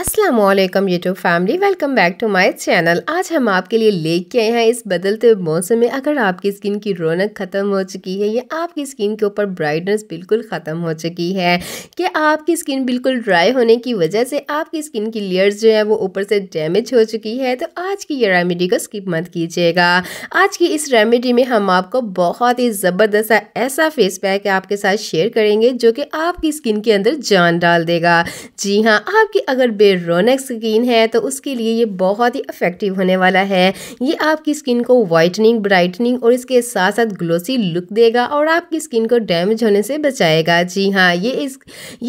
Aslam YouTube family welcome back to my channel आज हम आपके लिए लेके आए हैं इस बदलते मौसम में अगर आपकी स्किन की रौनक ख़त्म हो चुकी है या आपकी स्किन के ऊपर ब्राइटनेस बिल्कुल ख़त्म हो चुकी है कि आपकी स्किन बिल्कुल ड्राई होने की वजह से आपकी स्किन की लेयर्स जो है वो ऊपर से डैमेज हो चुकी है तो आज की ये रेमेडी को स्किप मत कीजिएगा आज की इस रेमेडी में हम आपको बहुत ही ज़बरदस्त ऐसा फेस पैक आपके साथ शेयर करेंगे जो कि आपकी स्किन के अंदर जान डाल देगा जी हाँ आपकी अगर पे रोनक स्किन है तो उसके लिए ये बहुत ही अफेक्टिव होने वाला है ये आपकी स्किन को वाइटनिंग ब्राइटनिंग और इसके साथ साथ ग्लोसी लुक देगा और आपकी स्किन को डैमेज होने से बचाएगा जी हाँ ये इस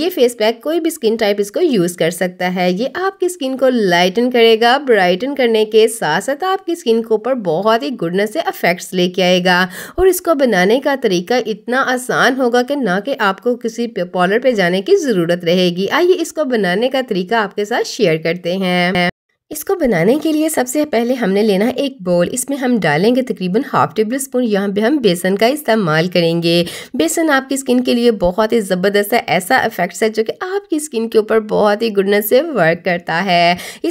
ये फेस पैक कोई भी स्किन टाइप इसको यूज़ कर सकता है ये आपकी स्किन को लाइटन करेगा ब्राइटन करने के साथ साथ आपकी स्किन के ऊपर बहुत ही गुडनेस से अफेक्ट्स लेके आएगा और इसको बनाने का तरीका इतना आसान होगा कि ना कि आपको किसी पॉलर पे जाने की ज़रूरत रहेगी आइए इसको बनाने का तरीका आपके साथ शेयर करते हैं इसको बनाने के लिए सबसे पहले हमने लेना है एक बोल इसमें हम डालेंगे तकरीबन हाफ टेबल स्पून यहाँ पे हम बेसन का इस्तेमाल करेंगे बेसन आपकी स्किन के लिए बहुत ही ज़बरदस्त है ऐसा इफेक्ट्स है जो कि आपकी स्किन के ऊपर बहुत ही गुडनेस से वर्क करता है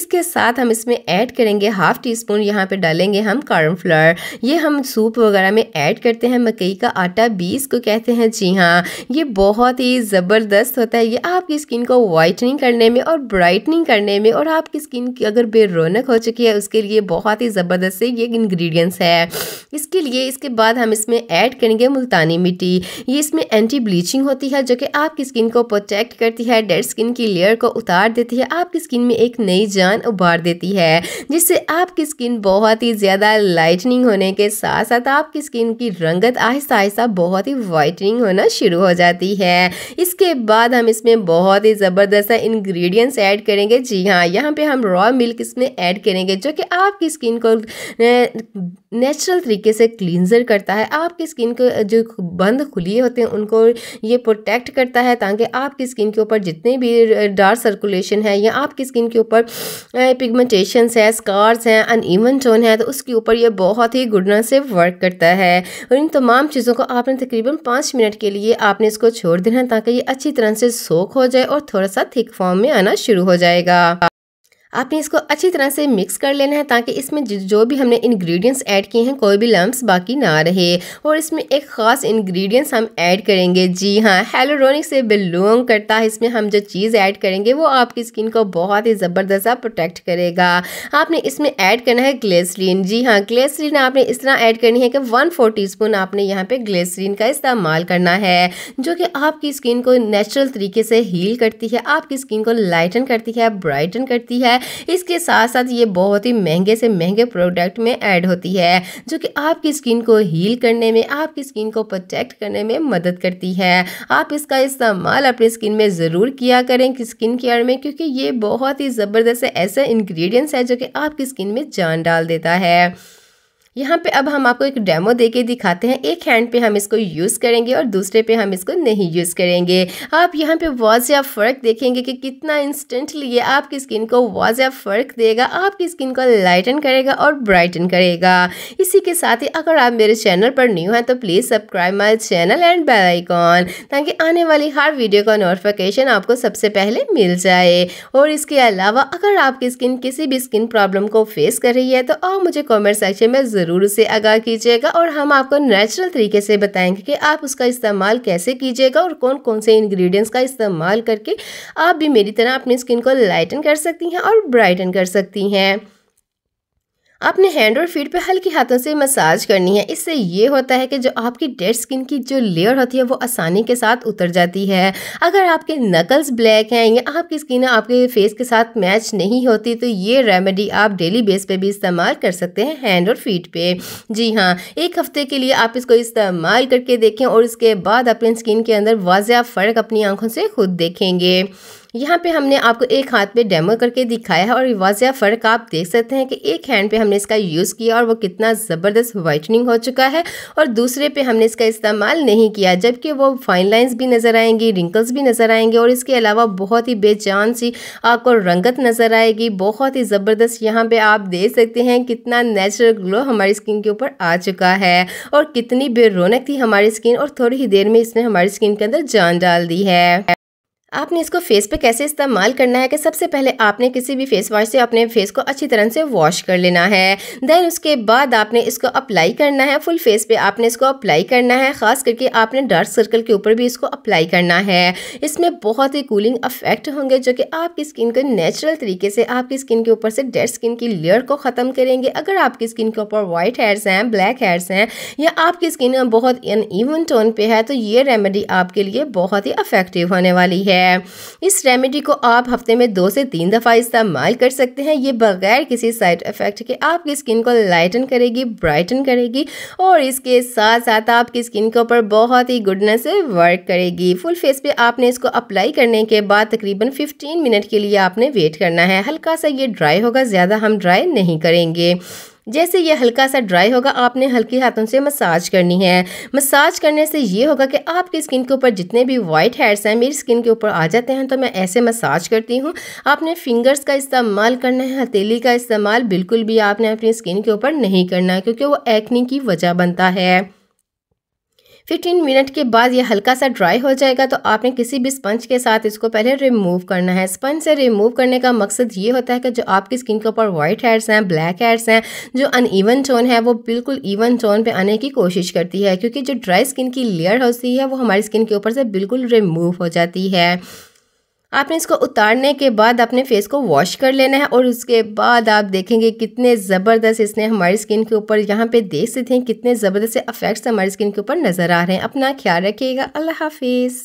इसके साथ हम इसमें ऐड करेंगे हाफ टी स्पून यहाँ पर डालेंगे हम कॉर्नफ्लोर ये हम सूप वगैरह में ऐड करते हैं मकई का आटा बीस को कहते हैं जी हाँ ये बहुत ही ज़बरदस्त होता है ये आपकी स्किन को वाइटनिंग करने में और ब्राइटनिंग करने में और आपकी स्किन की अगर और बेरोनक हो चुकी है उसके लिए बहुत ही ज़बरदस्त से ये इंग्रेडिएंट्स है इसके लिए इसके बाद हम इसमें ऐड करेंगे मुल्तानी मिट्टी ये इसमें एंटी ब्लीचिंग होती है जो कि आपकी स्किन को प्रोटेक्ट करती है डेड स्किन की लेयर को उतार देती है आपकी स्किन में एक नई जान उबार देती है जिससे आपकी स्किन बहुत ही ज़्यादा लाइटनिंग होने के साथ साथ आपकी स्किन की रंगत आहिस्ता आहिस्ता बहुत ही वाइटनिंग होना शुरू हो जाती है इसके बाद हम इसमें बहुत ही ज़बरदस्त इंग्रेडिएंट्स ऐड करेंगे जी हाँ यहाँ पे हम रॉ मिल्क टॉपिक इसमें ऐड करेंगे जो कि आपकी स्किन को नेचुरल तरीके से क्लींजर करता है आपकी स्किन को जो बंद खुलिए होते हैं उनको ये प्रोटेक्ट करता है ताकि आपकी स्किन के ऊपर जितने भी डार्क सर्कुलेशन है या आपकी स्किन के ऊपर पिगमेंटेशंस है स्कार्स हैं ईवन टोन है तो उसके ऊपर ये बहुत ही गुडना से वर्क करता है और इन तमाम चीज़ों को आपने तकरीबन पाँच मिनट के लिए आपने इसको छोड़ देना है ताकि ये अच्छी तरह से सोख हो जाए और थोड़ा सा थिक फॉर्म में आना शुरू हो जाएगा आपने इसको अच्छी तरह से मिक्स कर लेना है ताकि इसमें जो भी हमने इंग्रेडिएंट्स ऐड किए हैं कोई भी लम्ब्स बाकी ना रहे और इसमें एक ख़ास इंग्रेडिएंट्स हम ऐड करेंगे जी हाँ हेलोरोनिक से बिलोंग करता है इसमें हम जो चीज़ ऐड करेंगे वो आपकी स्किन को बहुत ही ज़बरदस्त प्रोटेक्ट करेगा आपने इसमें ऐड करना है ग्लेसरीन जी हाँ ग्लेसरीन आपने इस तरह ऐड करनी है कि वन फोर स्पून आपने यहाँ पर ग्लेसरीन का इस्तेमाल करना है जो कि आपकी स्किन को नेचुरल तरीके से हील करती है आपकी स्किन को लाइटन करती है ब्राइटन करती है है इसके साथ साथ ये बहुत ही महंगे से महंगे प्रोडक्ट में ऐड होती है जो कि आपकी स्किन को हील करने में आपकी स्किन को प्रोटेक्ट करने में मदद करती है आप इसका इस्तेमाल अपनी स्किन में ज़रूर किया करें कि स्किन केयर में क्योंकि ये बहुत ही ज़बरदस्त ऐसे इन्ग्रीडियंट्स है जो कि आपकी स्किन में जान डाल देता है यहाँ पे अब हम आपको एक डेमो दे के दिखाते हैं एक हैंड पे हम इसको यूज़ करेंगे और दूसरे पे हम इसको नहीं यूज़ करेंगे आप यहाँ पे वॉज या फ़र्क देखेंगे कि कितना इंस्टेंटली ये आपकी स्किन को वॉज या फ़र्क देगा आपकी स्किन को लाइटन करेगा और ब्राइटन करेगा इसी के साथ ही अगर आप मेरे चैनल पर न्यू हैं तो please subscribe my channel and bell icon ताकि आने वाली हर वीडियो का नोटिफिकेशन आपको सबसे पहले मिल जाए और इसके अलावा अगर आपकी स्किन किसी भी स्किन प्रॉब्लम को फेस कर रही है तो आप मुझे कॉमेंट सेक्शन में ज़रूर ज़रूर उसे आगाह कीजिएगा और हम आपको नेचुरल तरीके से बताएंगे कि आप उसका इस्तेमाल कैसे कीजिएगा और कौन कौन से इंग्रेडिएंट्स का इस्तेमाल करके आप भी मेरी तरह अपनी स्किन को लाइटन कर सकती हैं और ब्राइटन कर सकती हैं आपने हैंड और फीट पे हल्की हाथों से मसाज करनी है इससे ये होता है कि जो आपकी डेड स्किन की जो लेयर होती है वो आसानी के साथ उतर जाती है अगर आपके नकल्स ब्लैक हैं या आपकी स्किन आपके फेस के साथ मैच नहीं होती तो ये रेमेडी आप डेली बेस पे भी इस्तेमाल कर सकते हैं हैंड और फीट पे जी हाँ एक हफ्ते के लिए आप इसको इस्तेमाल करके देखें और इसके बाद अपने स्किन के अंदर वाजिया फ़र्क अपनी आँखों से खुद देखेंगे यहाँ पे हमने आपको एक हाथ पे डेमो करके दिखाया है और वाजिया फ़र्क आप देख सकते हैं कि एक हैंड पे हमने इसका यूज़ किया और वो कितना ज़बरदस्त वाइटनिंग हो चुका है और दूसरे पे हमने इसका इस्तेमाल नहीं किया जबकि वो फाइन लाइन्स भी नज़र आएंगी रिंकल्स भी नज़र आएंगे और इसके अलावा बहुत ही बेचान सी आपको रंगत नज़र आएगी बहुत ही ज़बरदस्त यहाँ पर आप देख सकते हैं कितना नेचुरल ग्लो हमारी स्किन के ऊपर आ चुका है और कितनी बेरोनक थी हमारी स्किन और थोड़ी ही देर में इसने हमारी स्किन के अंदर जान डाल दी है आपने इसको फेस पे कैसे इस्तेमाल करना है कि सबसे पहले आपने किसी भी फेस वॉश से अपने फेस को अच्छी तरह से वॉश कर लेना है देन उसके बाद आपने इसको अप्लाई करना है फुल फेस पे आपने इसको अप्लाई करना है ख़ास करके आपने डार्क सर्कल के ऊपर भी इसको अप्लाई करना है इसमें बहुत ही कूलिंग अफेक्ट होंगे जो कि आपकी स्किन को नेचुरल तरीके से आपकी स्किन के ऊपर से डेड स्किन की लेयर को ख़त्म करेंगे अगर आपकी स्किन के ऊपर वाइट हेयर्स हैं ब्लैक हेयर्स हैं या आपकी स्किन बहुत अन ईवन टोन पे है तो ये रेमेडी आपके लिए बहुत ही अफेक्टिव होने वाली है है इस रेमेडी को आप हफ्ते में दो से तीन दफ़ा इस्तेमाल कर सकते हैं ये बगैर किसी साइड इफ़ेक्ट के आपकी स्किन को लाइटन करेगी ब्राइटन करेगी और इसके साथ साथ आपकी स्किन के ऊपर बहुत ही गुडनेस वर्क करेगी फुल फेस पे आपने इसको अप्लाई करने के बाद तकरीबन 15 मिनट के लिए आपने वेट करना है हल्का सा ये ड्राई होगा ज़्यादा हम ड्राई नहीं करेंगे जैसे ये हल्का सा ड्राई होगा आपने हल्के हाथों से मसाज करनी है मसाज करने से ये होगा कि आपकी स्किन के ऊपर जितने भी वाइट हेयर्स हैं मेरी स्किन के ऊपर आ जाते हैं तो मैं ऐसे मसाज करती हूँ आपने फिंगर्स का इस्तेमाल करना है हथेली का इस्तेमाल बिल्कुल भी आपने अपनी स्किन के ऊपर नहीं करना है क्योंकि वो एक्नी की वजह बनता है 15 मिनट के बाद ये हल्का सा ड्राई हो जाएगा तो आपने किसी भी स्पंज के साथ इसको पहले रिमूव करना है स्पंज से रिमूव करने का मकसद ये होता है कि जो आपकी स्किन के ऊपर वाइट हेयर्स हैं ब्लैक हेयर्स हैं जो ईवन टोन है वो बिल्कुल ईवन टोन पे आने की कोशिश करती है क्योंकि जो ड्राई स्किन की लेयर होती है वो हमारी स्किन के ऊपर से बिल्कुल रिमूव हो जाती है आपने इसको उतारने के बाद अपने फेस को वॉश कर लेना है और उसके बाद आप देखेंगे कितने ज़बरदस्त इसने हमारी स्किन के ऊपर यहाँ पे देख सकते हैं कितने ज़बरदस्त अफेक्ट्स हमारी स्किन के ऊपर नज़र आ रहे हैं अपना ख्याल रखिएगा अल्लाह हाफिज़